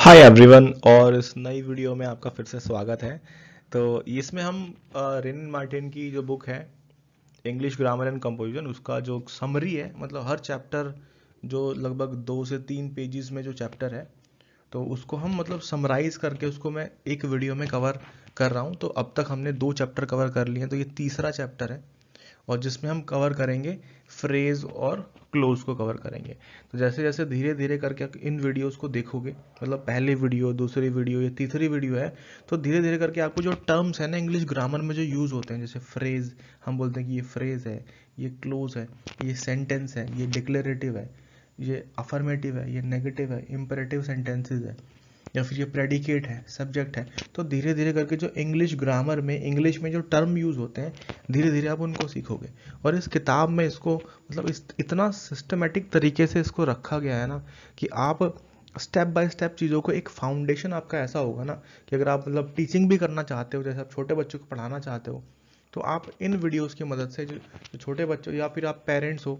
hi everyone और इस नई वीडियो में आपका फिर से स्वागत है तो इसमें हम रेन मार्टिन की जो बुक है इंग्लिश ग्रामर एंड कंपोजिशन उसका जो समरी है मतलब हर चैप्टर जो लगभग दो से तीन पेजेस में जो चैप्टर है तो उसको हम मतलब समराइज करके उसको मैं एक वीडियो में कवर कर रहा हूँ तो अब तक हमने दो चैप्टर कवर कर लिए हैं तो ये तीसरा चैप्टर है और जिसमें हम कवर करेंगे फ्रेज और क्लोज को कवर करेंगे तो जैसे जैसे धीरे धीरे करके इन वीडियोस को देखोगे मतलब पहली वीडियो दूसरी वीडियो या तीसरी वीडियो है तो धीरे धीरे करके आपको जो टर्म्स है ना इंग्लिश ग्रामर में जो यूज़ होते हैं जैसे फ्रेज हम बोलते हैं कि ये फ्रेज है ये क्लोज है ये सेंटेंस है ये डिक्लेरेटिव है ये अफर्मेटिव है ये नेगेटिव है इम्परेटिव सेंटेंसेज है या फिर ये प्रेडिकेट है सब्जेक्ट है तो धीरे धीरे करके जो इंग्लिश ग्रामर में इंग्लिश में जो टर्म यूज़ होते हैं धीरे धीरे आप उनको सीखोगे और इस किताब में इसको मतलब इस इतना सिस्टमेटिक तरीके से इसको रखा गया है ना कि आप स्टेप बाय स्टेप चीज़ों को एक फाउंडेशन आपका ऐसा होगा ना कि अगर आप मतलब टीचिंग भी करना चाहते हो जैसे आप छोटे बच्चों को पढ़ाना चाहते हो तो आप इन वीडियोस की मदद से जो छोटे बच्चों या फिर आप पेरेंट्स हो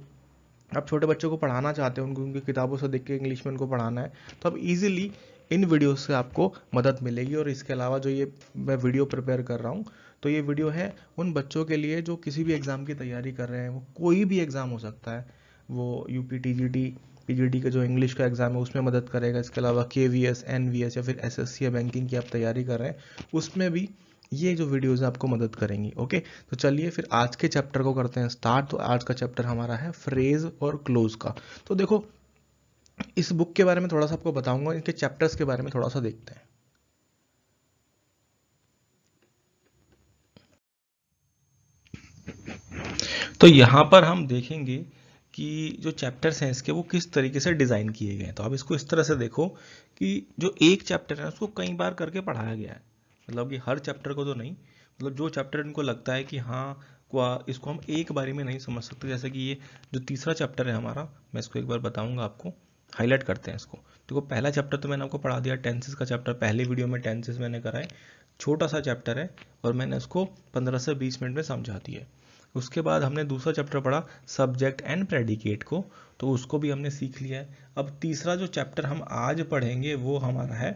आप छोटे बच्चों को पढ़ाना चाहते हो उनको उनकी किताबों से देख के इंग्लिश में उनको पढ़ाना है तो आप इजीली इन वीडियो से आपको मदद मिलेगी और इसके अलावा जो ये मैं वीडियो प्रिपेयर कर रहा हूँ तो ये वीडियो है उन बच्चों के लिए जो किसी भी एग्ज़ाम की तैयारी कर रहे हैं वो कोई भी एग्ज़ाम हो सकता है वो U P T G T T का जो इंग्लिश का एग्ज़ाम है उसमें मदद करेगा इसके अलावा K V S N V S या फिर एस एस सी या बैंकिंग की आप तैयारी कर रहे हैं उसमें भी ये जो वीडियोज़ आपको मदद करेंगी ओके तो चलिए फिर आज के चैप्टर को करते हैं स्टार्ट तो आज का चैप्टर हमारा है फ्रेज और क्लोज का तो देखो इस बुक के बारे में थोड़ा सा आपको बताऊंगा इनके चैप्टर्स के बारे में थोड़ा सा देखते हैं तो यहाँ पर हम देखेंगे कि जो चैप्टर्स हैं इसके वो किस तरीके से डिज़ाइन किए गए हैं तो आप इसको इस तरह से देखो कि जो एक चैप्टर है उसको कई बार करके पढ़ाया गया है मतलब कि हर चैप्टर को तो नहीं मतलब जो चैप्टर इनको लगता है कि हाँ इसको हम एक बारे में नहीं समझ सकते जैसे कि ये जो तीसरा चैप्टर है हमारा मैं इसको एक बार बताऊंगा आपको हाईलाइट करते हैं इसको देखो पहला चैप्टर तो मैंने आपको पढ़ा दिया टेंसिस का चैप्टर पहले वीडियो में टेंसिस मैंने करा है छोटा सा चैप्टर है और मैंने उसको पंद्रह से बीस मिनट में समझा दिया है उसके बाद हमने दूसरा चैप्टर पढ़ा सब्जेक्ट एंड प्रेडिकेट को तो उसको भी हमने सीख लिया है अब तीसरा जो चैप्टर हम आज पढ़ेंगे वो हमारा है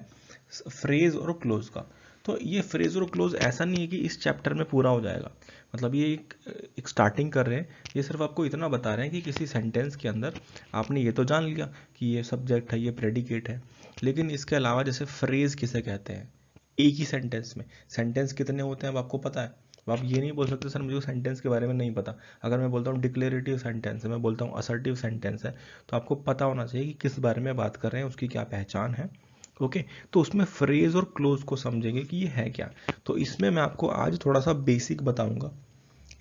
फ्रेज और क्लोज का तो ये और क्लोज ऐसा नहीं है कि इस चैप्टर में पूरा हो जाएगा मतलब ये एक, एक स्टार्टिंग कर रहे हैं ये सिर्फ आपको इतना बता रहे हैं कि किसी सेंटेंस के अंदर आपने ये तो जान लिया कि ये सब्जेक्ट है ये प्रेडिकेट है लेकिन इसके अलावा जैसे फ्रेज किसे कहते हैं एक ही सेंटेंस में सेंटेंस कितने होते हैं अब आपको पता है आप ये नहीं बोल सकते सर मुझे सेंटेंस के बारे में नहीं पता अगर मैं बोलता हूँ डिक्लेरेटिव सेंटेंस है मैं बोलता हूँ असर्टिव सेंटेंस है तो आपको पता होना चाहिए कि किस बारे में बात कर रहे हैं उसकी क्या पहचान है ओके तो उसमें फ्रेज और क्लोज को समझेंगे कि ये है क्या तो इसमें मैं आपको आज थोड़ा सा बेसिक बताऊंगा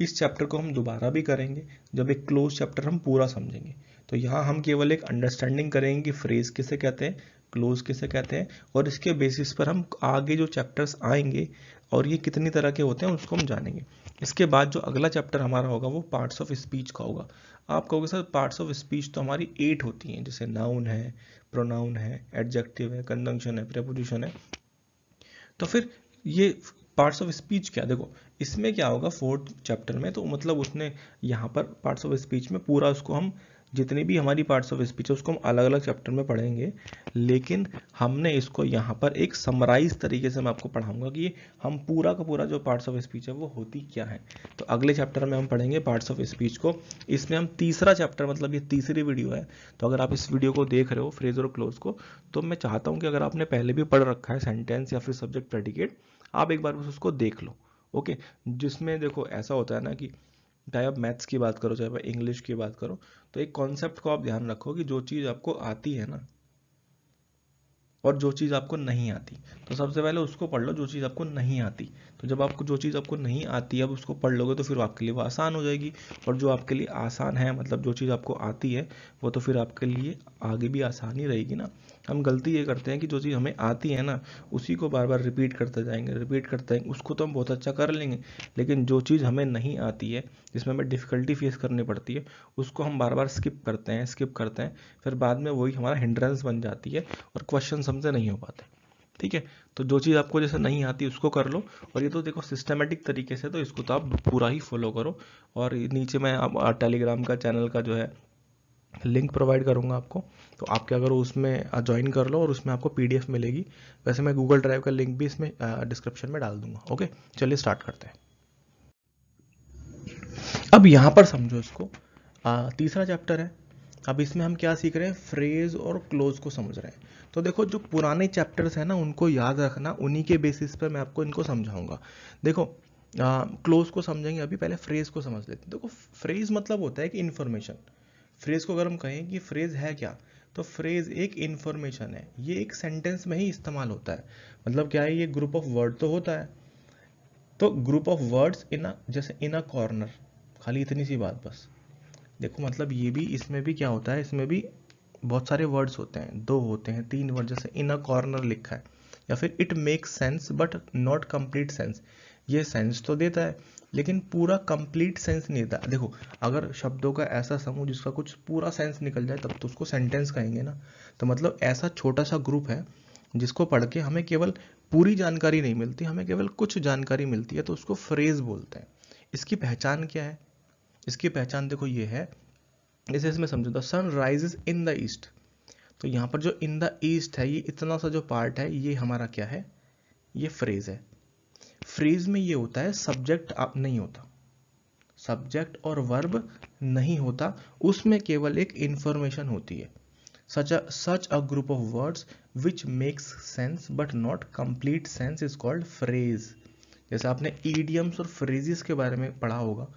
इस चैप्टर को हम दोबारा भी करेंगे जब एक क्लोज चैप्टर हम पूरा समझेंगे तो यहाँ हम केवल एक अंडरस्टैंडिंग करेंगे कि फ्रेज किसे कहते हैं क्लोज किसे कहते हैं और इसके बेसिस पर हम आगे जो चैप्टर्स आएंगे और ये कितनी तरह के होते हैं उसको हम जानेंगे इसके बाद जो अगला चैप्टर हमारा होगा वो पार्ट्स ऑफ स्पीच का होगा आप कहोगे सर पार्ट्स ऑफ स्पीच तो हमारी एट होती हैं जैसे नाउन है प्रोनाउन है एडजेक्टिव है कंजंक्शन है प्रेपोजिशन है तो फिर ये पार्ट्स ऑफ स्पीच क्या देखो इसमें क्या होगा फोर्थ चैप्टर में तो मतलब उसने यहाँ पर पार्ट्स ऑफ स्पीच में पूरा उसको हम जितनी भी हमारी पार्ट्स ऑफ स्पीच है उसको हम अलग अलग चैप्टर में पढ़ेंगे लेकिन हमने इसको यहाँ पर एक समराइज तरीके से मैं आपको पढ़ाऊंगा कि हम पूरा का पूरा जो पार्ट्स ऑफ स्पीच है वो होती क्या है तो अगले चैप्टर में हम पढ़ेंगे पार्ट्स ऑफ स्पीच को इसमें हम तीसरा चैप्टर मतलब ये तीसरी वीडियो है तो अगर आप इस वीडियो को देख रहे हो फ्रेज और क्लोज को तो मैं चाहता हूँ कि अगर आपने पहले भी पढ़ रखा है सेंटेंस या फिर सब्जेक्ट प्रेडिकेट आप एक बार बस उसको देख लो ओके जिसमें देखो ऐसा होता है ना कि चाहे आप मैथ्स की बात करो चाहे आप इंग्लिश की बात करो तो एक कॉन्सेप्ट को आप ध्यान रखो कि जो चीज़ आपको आती है ना और जो चीज़ आपको नहीं आती तो सबसे पहले उसको पढ़ लो जो चीज़ आपको नहीं आती तो जब आपको जो चीज़ आपको नहीं आती है अब उसको पढ़ लोगे तो फिर आपके लिए वो आसान हो जाएगी और जो आपके लिए आसान है मतलब जो चीज़ आपको आती है वो तो फिर आपके लिए आगे भी आसान ही रहेगी ना हम गलती ये करते हैं कि जो चीज़ हमें आती है ना उसी को बार बार रिपीट करते जाएंगे रिपीट करते हैं उसको तो हम बहुत अच्छा कर लेंगे लेकिन जो चीज़ हमें नहीं आती है जिसमें हमें डिफ़िकल्टी फेस करनी पड़ती है उसको हम बार बार स्किप करते हैं स्किप करते हैं फिर बाद में वही हमारा हिंड्रेंस बन जाती है और क्वेश्चन हमसे नहीं हो पाते ठीक है तो जो चीज़ आपको जैसे नहीं आती उसको कर लो और ये तो देखो सिस्टमेटिक तरीके से तो इसको तो आप पूरा ही फॉलो करो और नीचे मैं आप टेलीग्राम का चैनल का जो है लिंक प्रोवाइड करूंगा आपको तो आप क्या करो उसमें ज्वाइन कर लो और उसमें आपको पीडीएफ मिलेगी वैसे मैं गूगल ड्राइव का लिंक भी इसमें डिस्क्रिप्शन में डाल दूंगा ओके चलिए स्टार्ट करते हैं अब यहाँ पर समझो इसको आ, तीसरा चैप्टर है अब इसमें हम क्या सीख रहे हैं फ्रेज और क्लोज को समझ रहे हैं तो देखो जो पुराने चैप्टर्स हैं ना उनको याद रखना उन्हीं के बेसिस पर मैं आपको इनको समझाऊंगा देखो क्लोज को समझेंगे अभी पहले फ्रेज को समझ लेते हैं देखो फ्रेज मतलब होता है कि इन्फॉर्मेशन फ्रेज को अगर हम कहें कि फ्रेज है क्या तो फ्रेज एक इन्फॉर्मेशन है ये एक सेंटेंस में ही इस्तेमाल होता है मतलब क्या है ये ग्रुप ऑफ वर्ड तो होता है तो group of words in a जैसे इन अ कॉर्नर खाली इतनी सी बात बस देखो मतलब ये भी इसमें भी क्या होता है इसमें भी बहुत सारे वर्ड्स होते हैं दो होते हैं तीन वर्ड जैसे इन अ कॉर्नर लिखा है या फिर it make sense but not complete sense ये सेंस तो देता है लेकिन पूरा कंप्लीट सेंस नहीं देता देखो अगर शब्दों का ऐसा समूह जिसका कुछ पूरा सेंस निकल जाए तब तो उसको सेंटेंस कहेंगे ना तो मतलब ऐसा छोटा सा ग्रुप है जिसको पढ़ के हमें केवल पूरी जानकारी नहीं मिलती हमें केवल कुछ जानकारी मिलती है तो उसको फ्रेज बोलते हैं इसकी पहचान क्या है इसकी पहचान देखो ये है इसे इसमें समझो the sun rises in the east तो यहाँ पर जो इन द ईस्ट है ये इतना सा जो पार्ट है ये हमारा क्या है ये फ्रेज है फ्रेज में ये होता है सब्जेक्ट आप नहीं होता सब्जेक्ट और वर्ब नहीं होता उसमें केवल एक इंफॉर्मेशन होती है such a such a group of words which makes sense but not complete sense is called phrase जैसे आपने ईडियम्स और फ्रेजिस के बारे में पढ़ा होगा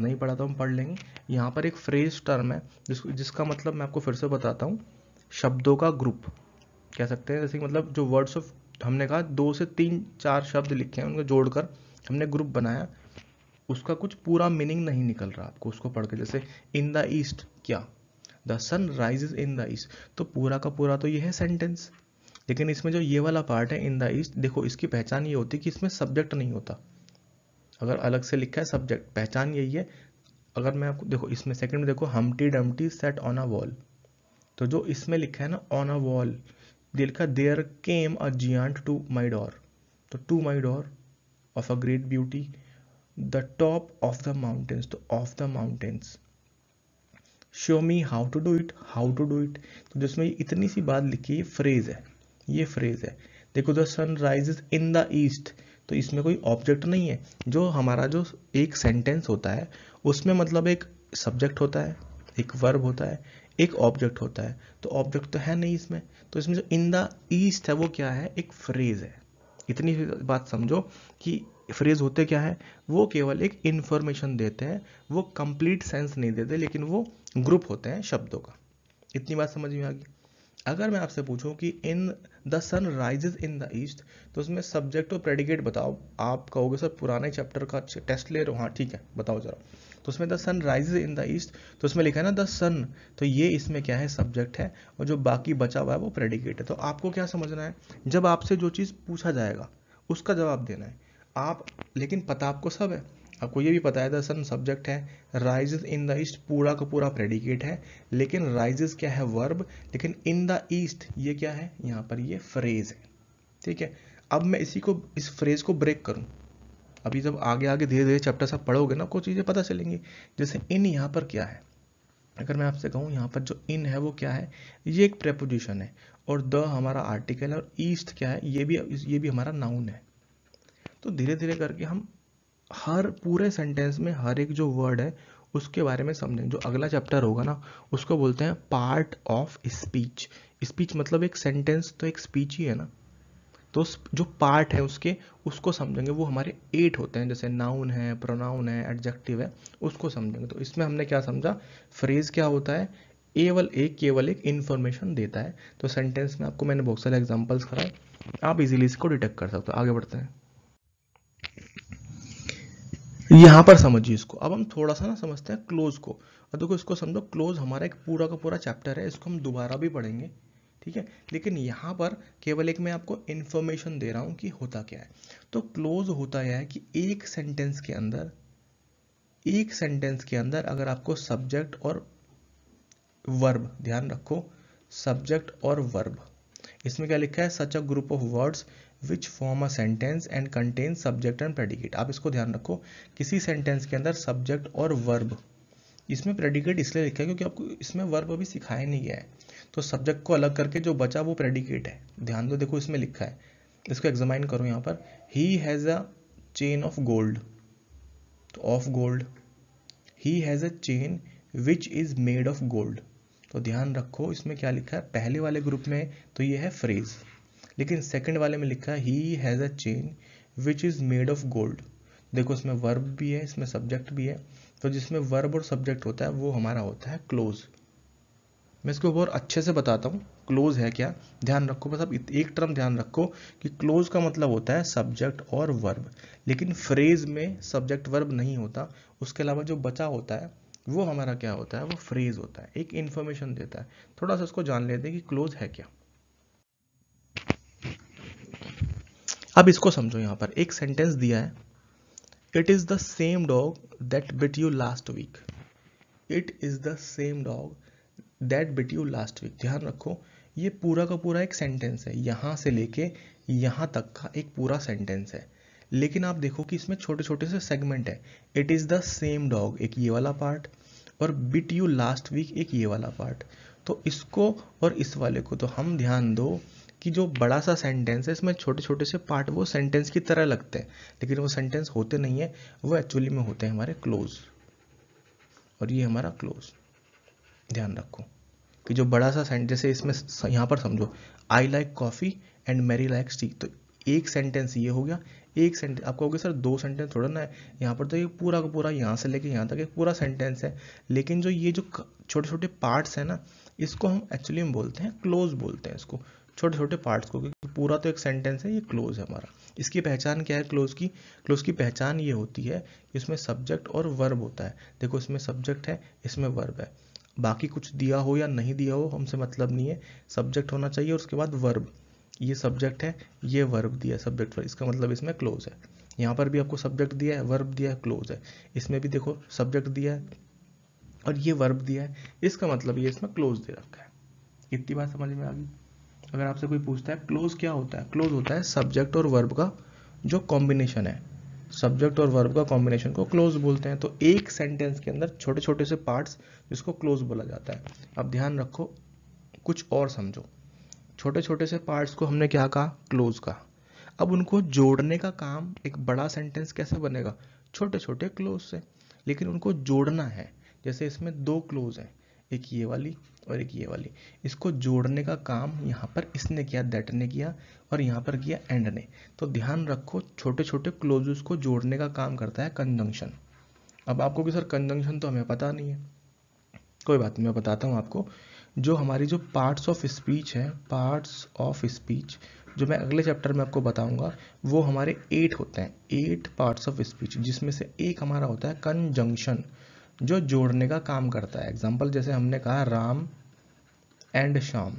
नहीं पढ़ा तो हम पढ़ लेंगे यहाँ पर एक फ्रेज टर्म है जिस जिसका मतलब मैं आपको फिर से बताता हूँ शब्दों का ग्रुप कह सकते हैं जैसे कि मतलब जो वर्ड्स ऑफ हमने कहा दो से तीन चार शब्द लिखे हैं उनको जोड़कर हमने ग्रुप बनाया उसका कुछ पूरा मीनिंग नहीं निकल रहा आपको उसको पढ़ के जैसे इन द ईस्ट क्या the sun rise in the east तो पूरा का पूरा तो ये है सेंटेंस लेकिन इसमें जो ये वाला पार्ट है इन द ईस्ट देखो इसकी पहचान ये होती है कि इसमें सब्जेक्ट नहीं होता अगर अलग से लिखा है सब्जेक्ट पहचान यही है अगर मैं आपको देखो इसमें सेकंड में देखो Humpty Dumpty sat on a wall तो जो इसमें लिखा है ना ऑन अ वॉल ये लिखा there came a giant to my door तो to my door of a great beauty the top of the mountains तो of the mountains show me how to do it how to do it तो जिसमें इतनी सी बात लिखी है phrase है ये फ्रेज है देखो the sun rises in the east तो इसमें कोई ऑब्जेक्ट नहीं है जो हमारा जो एक सेंटेंस होता है उसमें मतलब एक सब्जेक्ट होता है एक वर्ब होता है एक ऑब्जेक्ट होता है तो ऑब्जेक्ट तो है नहीं इसमें तो इसमें जो इन द ईस्ट है वो क्या है एक फ्रेज़ है इतनी बात समझो कि फ्रेज़ होते क्या है वो केवल एक इंफॉर्मेशन देते हैं वो कंप्लीट सेंस नहीं देते लेकिन वो ग्रुप होते हैं शब्दों का इतनी बात समझ में आ गई अगर मैं आपसे पूछूं कि in the sun rises in the east तो उसमें सब्जेक्ट और प्रेडिकेट बताओ आप कहोगे सर पुराने चैप्टर का टेस्ट ले रहे हो हाँ ठीक है बताओ जरा तो उसमें the sun rises in the east तो उसमें लिखा है ना द सन तो ये इसमें क्या है सब्जेक्ट है और जो बाकी बचा हुआ है वो प्रेडिकेट है तो आपको क्या समझना है जब आपसे जो चीज़ पूछा जाएगा उसका जवाब देना है आप लेकिन पता आपको सब है आपको ये भी पता है दरअसल सन सब्जेक्ट है राइजेज इन द ईस्ट पूरा का पूरा प्रेडिकेट है लेकिन राइजेज क्या है वर्ब लेकिन इन द ईस्ट ये क्या है यहाँ पर ये फ्रेज है ठीक है अब मैं इसी को इस फ्रेज को ब्रेक करूँ अभी जब आगे आगे धीरे धीरे चैप्टर सब पढ़ोगे ना कुछ चीज़ें पता चलेंगी जैसे इन यहाँ पर क्या है अगर मैं आपसे कहूँ यहाँ पर जो इन है वो क्या है ये एक प्रेपोजिशन है और द हमारा आर्टिकल है और ईस्ट क्या है ये भी ये भी हमारा नाउन है तो धीरे धीरे करके हम हर पूरे सेंटेंस में हर एक जो वर्ड है उसके बारे में समझें जो अगला चैप्टर होगा ना उसको बोलते हैं पार्ट ऑफ स्पीच स्पीच मतलब एक सेंटेंस तो एक स्पीच ही है ना तो जो पार्ट है उसके उसको समझेंगे वो हमारे एट होते हैं जैसे नाउन है प्रोनाउन है एडजेक्टिव है उसको समझेंगे तो इसमें हमने क्या समझा फ्रेज़ क्या होता है एवल एक केवल एक इन्फॉर्मेशन देता है तो सेंटेंस में आपको मैंने बहुत सारे एग्जाम्पल्स कराए आप इजीली इसको डिटेक्ट कर सकते हो आगे बढ़ते हैं यहां पर समझिए इसको अब हम थोड़ा सा ना समझते हैं क्लोज को अब देखो इसको समझो क्लोज हमारा एक पूरा का पूरा चैप्टर है इसको हम दोबारा भी पढ़ेंगे ठीक है लेकिन यहां पर केवल एक मैं आपको इंफॉर्मेशन दे रहा हूं कि होता क्या है तो क्लोज होता यह है कि एक सेंटेंस के अंदर एक सेंटेंस के अंदर अगर आपको सब्जेक्ट और वर्ब ध्यान रखो सब्जेक्ट और वर्ब इसमें क्या लिखा है such a group of words which form a sentence and contain subject and predicate आप इसको ध्यान रखो किसी सेंटेंस के अंदर सब्जेक्ट और वर्ब इसमें प्रेडिकेट इसलिए लिखा है क्योंकि आपको इसमें वर्ब अभी सिखाया नहीं गया है तो सब्जेक्ट को अलग करके जो बचा वो प्रेडिकेट है ध्यान दो देखो इसमें लिखा है इसको एग्जामाइन करो यहाँ पर he has a chain of gold तो of gold he has a chain which is made of gold तो ध्यान रखो इसमें क्या लिखा है पहले वाले ग्रुप में तो ये है फ्रेज़ लेकिन सेकंड वाले में लिखा he has a chain which is made of gold देखो इसमें वर्ब भी है इसमें सब्जेक्ट भी है तो जिसमें वर्ब और सब्जेक्ट होता है वो हमारा होता है क्लोज मैं इसको और अच्छे से बताता हूँ क्लोज है क्या ध्यान रखो बस अब एक टर्म ध्यान रखो कि क्लोज का मतलब होता है सब्जेक्ट और वर्ब लेकिन फ्रेज में सब्जेक्ट वर्ब नहीं होता उसके अलावा जो बचा होता है वो हमारा क्या होता है वो फ्रेज होता है एक इन्फॉर्मेशन देता है थोड़ा सा उसको जान लेते हैं कि क्लोज है क्या अब इसको समझो यहां पर एक सेंटेंस दिया है it is the same dog that bit you last week it is the same dog that bit you last week ध्यान रखो ये पूरा का पूरा एक सेंटेंस है यहां से लेके यहां तक का एक पूरा सेंटेंस है लेकिन आप देखो कि इसमें छोटे छोटे से सेगमेंट है it is the same dog एक ये वाला पार्ट और बिट यू लास्ट वीक एक ये वाला पार्ट तो इसको और इस वाले को तो हम ध्यान दो कि जो बड़ा सा सेंटेंस है इसमें छोटे छोटे से पार्ट वो सेंटेंस की तरह लगते हैं लेकिन वो सेंटेंस होते नहीं है वो एक्चुअली में होते हैं हमारे क्लोज और ये हमारा क्लोज ध्यान रखो कि जो बड़ा सा सेंटेंस है इसमें यहाँ पर समझो I like coffee and Mary like steak तो एक सेंटेंस ये हो गया एक सेंटेंस आप कहोगे सर दो सेंटेंस थोड़ा ना है यहाँ पर तो ये पूरा का पूरा यहाँ से लेके यहाँ तक एक पूरा सेंटेंस है लेकिन जो ये जो छोटे छोटे पार्ट्स हैं ना इसको हम एक्चुअली में बोलते हैं क्लोज बोलते हैं इसको छोटे छोटे पार्ट्स को क्योंकि पूरा तो एक सेंटेंस है ये क्लोज है हमारा इसकी पहचान क्या है क्लोज की क्लोज की पहचान ये होती है कि इसमें सब्जेक्ट और वर्ब होता है देखो इसमें सब्जेक्ट है इसमें वर्ब है बाकी कुछ दिया हो या नहीं दिया हो हमसे मतलब नहीं है सब्जेक्ट होना चाहिए और उसके बाद वर्ब ये सब्जेक्ट है ये वर्ब दिया है सब्जेक्ट वर्ब इसका मतलब इसमें क्लोज है यहाँ पर भी आपको सब्जेक्ट दिया है वर्ब दिया है क्लोज है इसमें भी देखो सब्जेक्ट दिया है और ये वर्ब दिया है इसका मतलब ये इसमें क्लोज दे रखा है इतनी बात समझ में आ गई अगर आपसे कोई पूछता है क्लोज क्या होता है क्लोज होता है सब्जेक्ट और वर्ब का जो कॉम्बिनेशन है सब्जेक्ट और वर्ब का कॉम्बिनेशन को क्लोज बोलते हैं तो एक सेंटेंस के अंदर छोटे छोटे से पार्ट्स जिसको क्लोज बोला जाता है अब ध्यान रखो कुछ और समझो छोटे छोटे से पार्ट्स को हमने क्या कहा क्लोज कहा अब उनको जोड़ने का काम एक बड़ा सेंटेंस कैसे बनेगा छोटे छोटे क्लोज से लेकिन उनको जोड़ना है जैसे इसमें दो क्लोज हैं एक ये वाली और एक ये वाली इसको जोड़ने का काम यहाँ पर इसने किया दैट ने किया और यहाँ पर किया एंड ने तो ध्यान रखो छोटे छोटे क्लोजेस को जोड़ने का काम करता है कंजंक्शन अब आपको कि सर कंजंक्शन तो हमें पता नहीं है कोई बात नहीं मैं बताता हूँ आपको जो हमारी जो पार्ट्स ऑफ स्पीच है पार्ट्स ऑफ स्पीच जो मैं अगले चैप्टर में आपको बताऊंगा वो हमारे एट होते हैं एट पार्ट्स ऑफ स्पीच जिसमें से एक हमारा होता है कंजंक्शन जो जोड़ने का काम करता है एग्जाम्पल जैसे हमने कहा राम एंड श्याम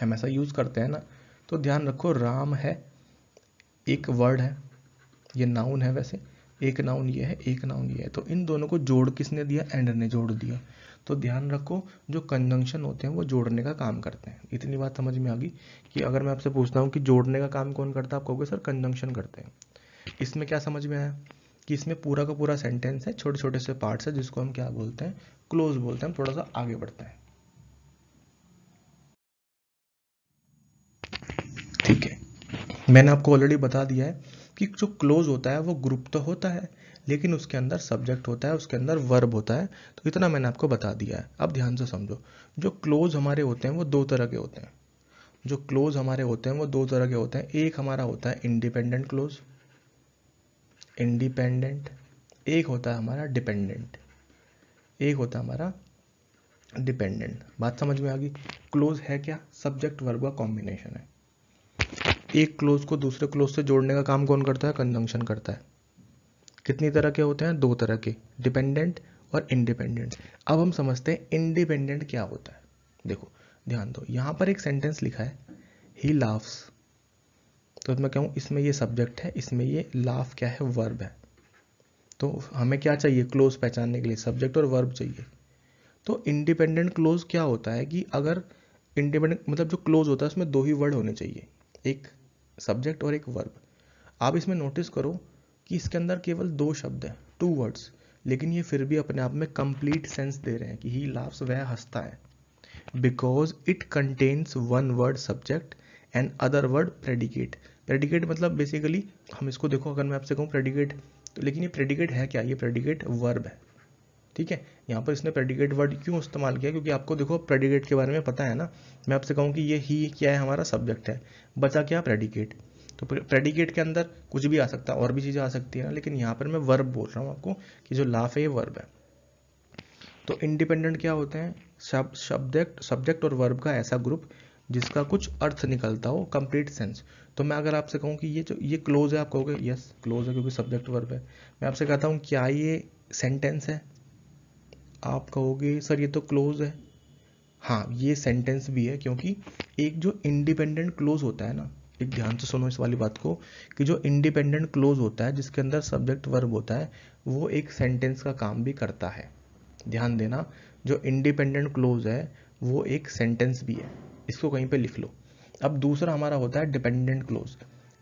हम ऐसा यूज़ करते हैं ना तो ध्यान रखो राम है एक वर्ड है ये नाउन है वैसे एक नाउन ये है एक नाउन ये है तो इन दोनों को जोड़ किसने दिया एंड ने जोड़ दिया तो ध्यान रखो जो कंजंक्शन होते हैं वो जोड़ने का काम करते हैं इतनी बात समझ में आ गई कि अगर मैं आपसे पूछता हूँ कि जोड़ने का काम कौन करता है आप कहोगे सर कंजंक्शन करते हैं इसमें क्या समझ में आया कि इसमें पूरा का पूरा सेंटेंस है छोटे छोटे से पार्ट्स है जिसको हम क्या बोलते हैं क्लोज बोलते हैं थोड़ा सा आगे बढ़ते हैं ठीक है मैंने आपको ऑलरेडी बता दिया है कि जो क्लोज होता है वो ग्रुप तो होता है लेकिन उसके अंदर सब्जेक्ट होता है उसके अंदर वर्ब होता है तो इतना मैंने आपको बता दिया है अब ध्यान से समझो जो क्लोज हमारे होते हैं वो दो तरह के होते हैं जो क्लोज हमारे होते हैं वो दो तरह के होते हैं एक हमारा होता है इंडिपेंडेंट क्लोज इंडिपेंडेंट एक होता है हमारा डिपेंडेंट एक होता है हमारा डिपेंडेंट बात समझ में आ गई क्लोज है क्या सब्जेक्ट वर्ब का कॉम्बिनेशन है एक क्लोज को दूसरे क्लोज से जोड़ने का काम कौन करता है कंजंक्शन करता है कितनी तरह के होते हैं दो तरह के डिपेंडेंट और इंडिपेंडेंट अब हम समझते हैं इंडिपेंडेंट क्या होता है देखो ध्यान दो यहां पर एक सेंटेंस लिखा है ही लाव्स तो मैं कहूँ इसमें ये सब्जेक्ट है इसमें ये लाफ क्या है वर्ब है तो हमें क्या चाहिए क्लोज पहचानने के लिए सब्जेक्ट और वर्ब चाहिए तो इंडिपेंडेंट क्लोज क्या होता है कि अगर इंडिपेंडेंट मतलब जो क्लोज होता है उसमें दो ही वर्ड होने चाहिए एक सब्जेक्ट और एक वर्ब आप इसमें नोटिस करो कि इसके अंदर केवल दो शब्द हैं टू वर्ड्स लेकिन ये फिर भी अपने आप में कंप्लीट सेंस दे रहे हैं कि ही लाफ्स वह हंसता है because it contains one word subject and other word predicate predicate मतलब बेसिकली हम इसको देखो अगर मैं आपसे कहूँ प्रेडिकेट तो लेकिन ये प्रेडिकेट है क्या ये प्रेडिकेट वर्ब है ठीक है यहाँ पर इसने प्रेडिकेट वर्ड क्यों इस्तेमाल किया क्योंकि आपको देखो प्रेडिकेट के बारे में पता है ना मैं आपसे कहूँ कि ये ही क्या है हमारा सब्जेक्ट है बचा क्या प्रेडिकेट तो प्रेडिकेट के अंदर कुछ भी आ सकता है और भी चीज़ें आ सकती है ना लेकिन यहाँ पर मैं वर्ब बोल रहा हूँ आपको कि जो लाफ है ये वर्ब है तो इंडिपेंडेंट क्या होते हैं सब सब्जेक्ट सब्जेक्ट और वर्ब का ऐसा ग्रुप जिसका कुछ अर्थ निकलता हो कंप्लीट सेंस तो मैं अगर आपसे कहूँ कि ये जो ये क्लोज है आप कहोगे यस क्लोज है क्योंकि सब्जेक्ट वर्ब है मैं आपसे कहता हूँ क्या ये सेंटेंस है आप कहोगे सर ये तो क्लोज है हाँ ये सेंटेंस भी है क्योंकि एक जो इंडिपेंडेंट क्लोज होता है ना एक ध्यान से सुनो इस वाली बात को कि जो इंडिपेंडेंट क्लोज होता है जिसके अंदर सब्जेक्ट वर्ब होता है वो एक सेंटेंस का काम भी करता है ध्यान देना जो इंडिपेंडेंट क्लोज है वो एक सेंटेंस भी है इसको कहीं पे लिख लो अब दूसरा हमारा होता है डिपेंडेंट क्लोज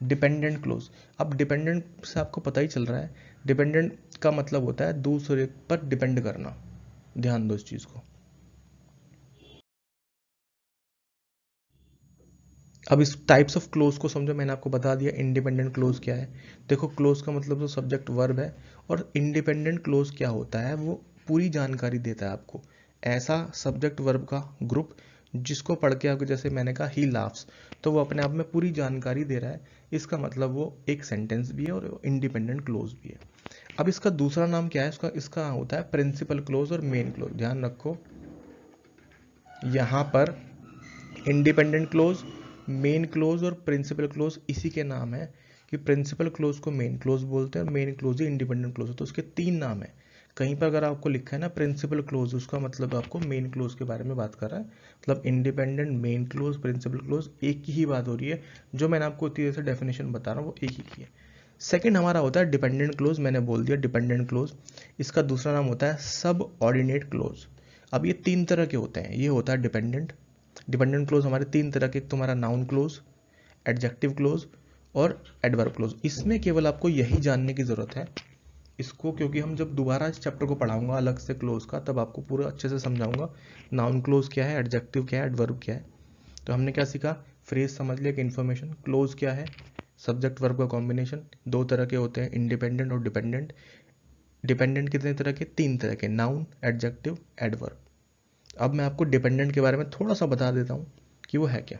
डिपेंडेंट क्लोज अब डिपेंडेंट से आपको पता ही चल रहा है डिपेंडेंट का मतलब होता है दूसरे पर डिपेंड करना ध्यान दो इस चीज़ को अब इस टाइप्स ऑफ क्लोज को समझो मैंने आपको बता दिया इंडिपेंडेंट क्लोज क्या है देखो क्लोज का मतलब तो सब्जेक्ट वर्ब है और इंडिपेंडेंट क्लोज क्या होता है वो पूरी जानकारी देता है आपको ऐसा सब्जेक्ट वर्ब का ग्रुप जिसको पढ़ के आपको जैसे मैंने कहा ही लाफ्स तो वो अपने आप में पूरी जानकारी दे रहा है इसका मतलब वो एक सेंटेंस भी है और इंडिपेंडेंट क्लोज भी है अब इसका दूसरा नाम क्या है इसका इसका होता है प्रिंसिपल क्लोज और मेन क्लोज ध्यान रखो यहाँ पर इंडिपेंडेंट क्लोज मेन क्लोज और प्रिंसिपल क्लोज इसी के नाम है कि प्रिंसिपल क्लोज को मेन क्लोज बोलते हैं और मेन क्लोज ही इंडिपेंडेंट क्लोज है तो उसके तीन नाम है कहीं पर अगर आपको लिखा है ना प्रिंसिपल क्लोज उसका मतलब आपको मेन क्लोज के बारे में बात कर रहा है मतलब independent main clause principal clause एक ही बात हो रही है जो मैंने आपको इतनी देर से डेफिनेशन बता रहा हूँ वो एक ही की है सेकेंड हमारा होता है डिपेंडेंट क्लोज मैंने बोल दिया डिपेंडेंट क्लोज इसका दूसरा नाम होता है सब ऑर्डिनेट क्लोज अब ये तीन तरह के होते हैं ये होता है डिपेंडेंट डिपेंडेंट क्लोज हमारे तीन तरह के तुम्हारा नाउन क्लोज एडजेक्टिव क्लोज और एडवर्ब क्लोज इसमें केवल आपको यही जानने की ज़रूरत है इसको क्योंकि हम जब दोबारा इस चैप्टर को पढ़ाऊंगा अलग से क्लोज का तब आपको पूरा अच्छे से समझाऊंगा नाउन क्लोज क्या है एडजेक्टिव क्या है एडवर्ब क्या है तो हमने क्या सीखा फ्रेज समझ लिया कि इन्फॉर्मेशन क्लोज क्या है सब्जेक्ट वर्ब का कॉम्बिनेशन दो तरह के होते हैं इंडिपेंडेंट और डिपेंडेंट डिपेंडेंट कितने तरह के तीन तरह के नाउन एडजेक्टिव एडवर्ब अब मैं आपको डिपेंडेंट के बारे में थोड़ा सा बता देता हूँ कि वो है क्या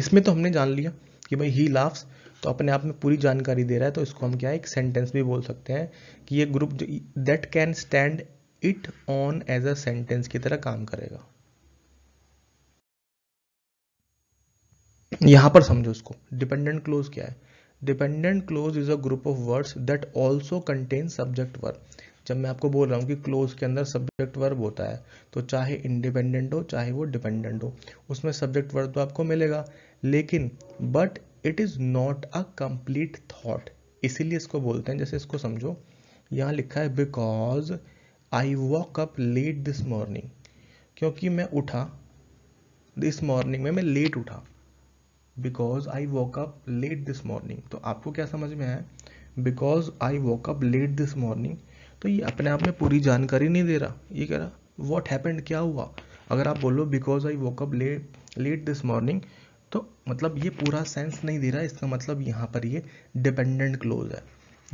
इसमें तो हमने जान लिया कि भाई ही लाफ्स तो अपने आप में पूरी जानकारी दे रहा है तो इसको हम क्या एक सेंटेंस भी बोल सकते हैं कि ये ग्रुप जो that can stand it on as a sentence की तरह काम करेगा यहां पर समझो उसको डिपेंडेंट क्लोज क्या है dependent clause is a group of words that also contain subject verb जब मैं आपको बोल रहा हूँ कि क्लोज के अंदर सब्जेक्ट वर्ब होता है तो चाहे इंडिपेंडेंट हो चाहे वो डिपेंडेंट हो उसमें सब्जेक्ट वर्ब तो आपको मिलेगा लेकिन but it is not a complete thought इसीलिए इसको बोलते हैं जैसे इसको समझो यहाँ लिखा है because I woke up late this morning क्योंकि मैं उठा दिस मॉर्निंग में मैं लेट उठा because I woke up late this morning तो आपको क्या समझ में आया because I woke up late this morning तो ये अपने आप में पूरी जानकारी नहीं दे रहा ये कह रहा वॉट हैपेंड क्या हुआ अगर आप बोलो because I woke up late late this morning तो मतलब ये पूरा सेंस नहीं दे रहा इसका मतलब यहाँ पर ये डिपेंडेंट क्लोज है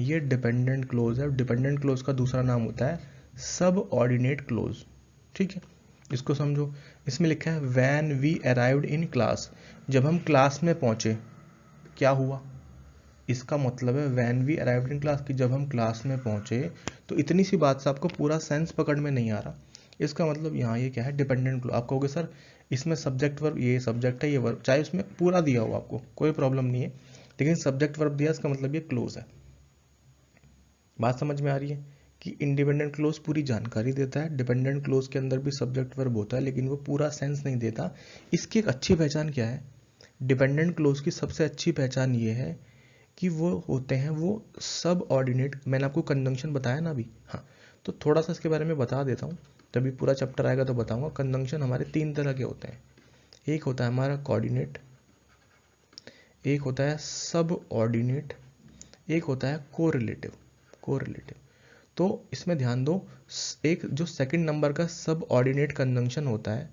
ये डिपेंडेंट क्लोज है डिपेंडेंट क्लोज का दूसरा नाम होता है सब ऑर्डिनेट क्लोज ठीक है इसको समझो इसमें लिखा है when we arrived in class जब हम क्लास में पहुंचे क्या हुआ इसका मतलब है when we arrived in class कि जब हम क्लास में पहुंचे तो इतनी सी बात से आपको पूरा सेंस पकड़ में नहीं आ रहा इसका मतलब यहाँ ये यह क्या है डिपेंडेंट क्लॉज आप कहोगे सर इसमें सब्जेक्ट वर्ब ये सब्जेक्ट है ये वर्ब चाहे उसमें पूरा दिया हो आपको कोई प्रॉब्लम नहीं है लेकिन सब्जेक्ट वर्ब दिया इसका मतलब ये क्लोज है बात समझ में आ रही है कि इंडिपेंडेंट क्लोज पूरी जानकारी देता है डिपेंडेंट क्लोज के अंदर भी सब्जेक्ट वर्ब होता है लेकिन वो पूरा सेंस नहीं देता इसकी एक अच्छी पहचान क्या है डिपेंडेंट क्लोज की सबसे अच्छी पहचान ये है कि वो होते हैं वो सब ऑर्डिनेट मैंने आपको कंजंक्शन बताया ना अभी हाँ तो थोड़ा सा इसके बारे में बता देता हूँ जब पूरा चैप्टर आएगा तो बताऊँगा कंजंक्शन हमारे तीन तरह के होते हैं एक होता है हमारा कोऑर्डिनेट एक होता है सब ऑर्डिनेट एक होता है कोरिलेटिव कोरिलेटिव तो इसमें ध्यान दो एक जो सेकंड नंबर का सब ऑर्डिनेट कंजंक्शन होता है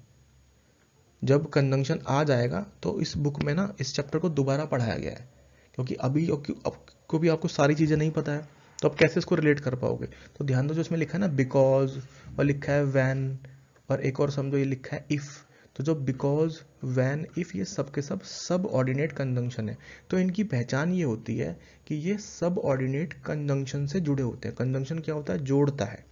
जब कंजंक्शन आ जाएगा तो इस बुक में ना इस चैप्टर को दोबारा पढ़ाया गया है क्योंकि अभी क्योंकि भी आपको सारी चीज़ें नहीं पता है तो आप कैसे इसको रिलेट कर पाओगे तो ध्यान दो जो इसमें लिखा है ना बिकॉज और लिखा है वैन और एक और समझो ये लिखा है इफ़ तो जो बिकॉज वैन इफ़ ये सब के सब सब ऑर्डिनेट कंजंक्शन है तो इनकी पहचान ये होती है कि ये सब ऑर्डिनेट कंजंक्शन से जुड़े होते हैं कंजंक्शन क्या होता है जोड़ता है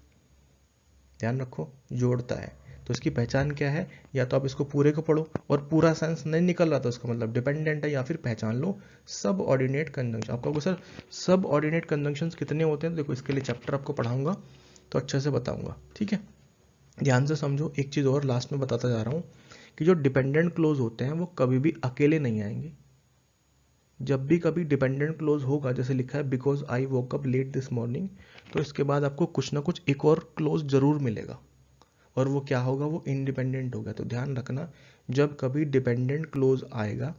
ध्यान रखो जोड़ता है तो इसकी पहचान क्या है या तो आप इसको पूरे को पढ़ो और पूरा सेंस नहीं निकल रहा था तो उसका मतलब डिपेंडेंट है या फिर पहचान लो सब ऑर्डिनेट कंजंक्शन आपको सर सब ऑर्डिनेट कंजंक्शन कितने होते हैं देखो इसके लिए चैप्टर आपको पढ़ाऊंगा तो अच्छे से बताऊंगा ठीक है ध्यान से समझो एक चीज़ और लास्ट में बताता जा रहा हूं कि जो डिपेंडेंट क्लोज होते हैं वो कभी भी अकेले नहीं आएंगे जब भी कभी डिपेंडेंट क्लोज होगा जैसे लिखा है because I woke up late this morning तो इसके बाद आपको कुछ ना कुछ एक और क्लोज जरूर मिलेगा और वो क्या होगा वो इंडिपेंडेंट होगा तो ध्यान रखना जब कभी डिपेंडेंट क्लोज आएगा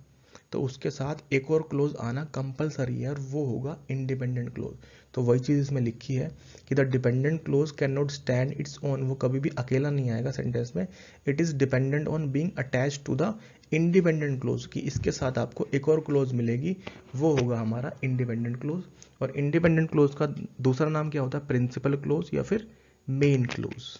तो उसके साथ एक और क्लोज आना कंपलसरी है और वो होगा इंडिपेंडेंट क्लोज तो वही चीज़ इसमें लिखी है कि the dependent clause can not stand its on वो कभी भी अकेला नहीं आएगा सेंटेंस में it is dependent on being attach to the independent clause कि इसके साथ आपको एक और क्लोज मिलेगी वो होगा हमारा इंडिपेंडेंट क्लोज और इंडिपेंडेंट क्लोज का दूसरा नाम क्या होता है प्रिंसिपल क्लोज या फिर मेन क्लोज